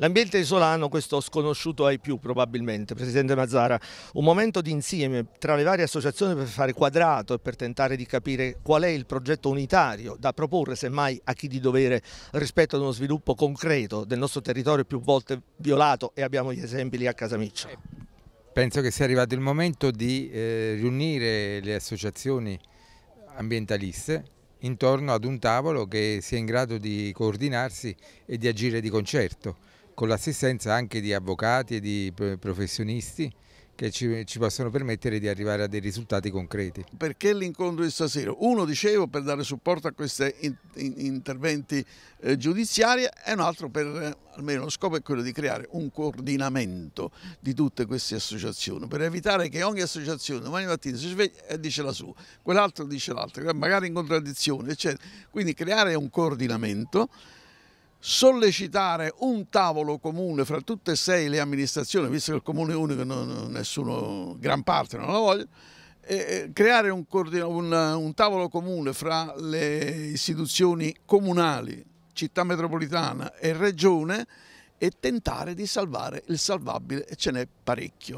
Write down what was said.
L'ambiente isolano, questo sconosciuto ai più probabilmente, Presidente Mazzara, un momento di insieme tra le varie associazioni per fare quadrato e per tentare di capire qual è il progetto unitario da proporre semmai a chi di dovere rispetto ad uno sviluppo concreto del nostro territorio più volte violato e abbiamo gli esempi lì a Casamiccia. Penso che sia arrivato il momento di eh, riunire le associazioni ambientaliste intorno ad un tavolo che sia in grado di coordinarsi e di agire di concerto con l'assistenza anche di avvocati e di eh, professionisti che ci, ci, possono permettere di arrivare a dei risultati concreti. Perché l'incontro di stasera? Uno, dicevo, per dare supporto a questi in, in, interventi eh, giudiziari e un altro per, eh, almeno lo scopo è quello di creare un coordinamento di tutte queste associazioni, per evitare che ogni associazione domani mattina si sveglia e dice la sua, quell'altro dice l'altro, magari in contraddizione, eccetera. Quindi creare un coordinamento sollecitare un tavolo comune fra tutte e sei le amministrazioni, visto che il comune è unico non, nessuno, gran parte non la voglia, e creare un, un, un, tavolo comune fra le istituzioni comunali, città metropolitana e regione e tentare di salvare il salvabile e ce n'è parecchio.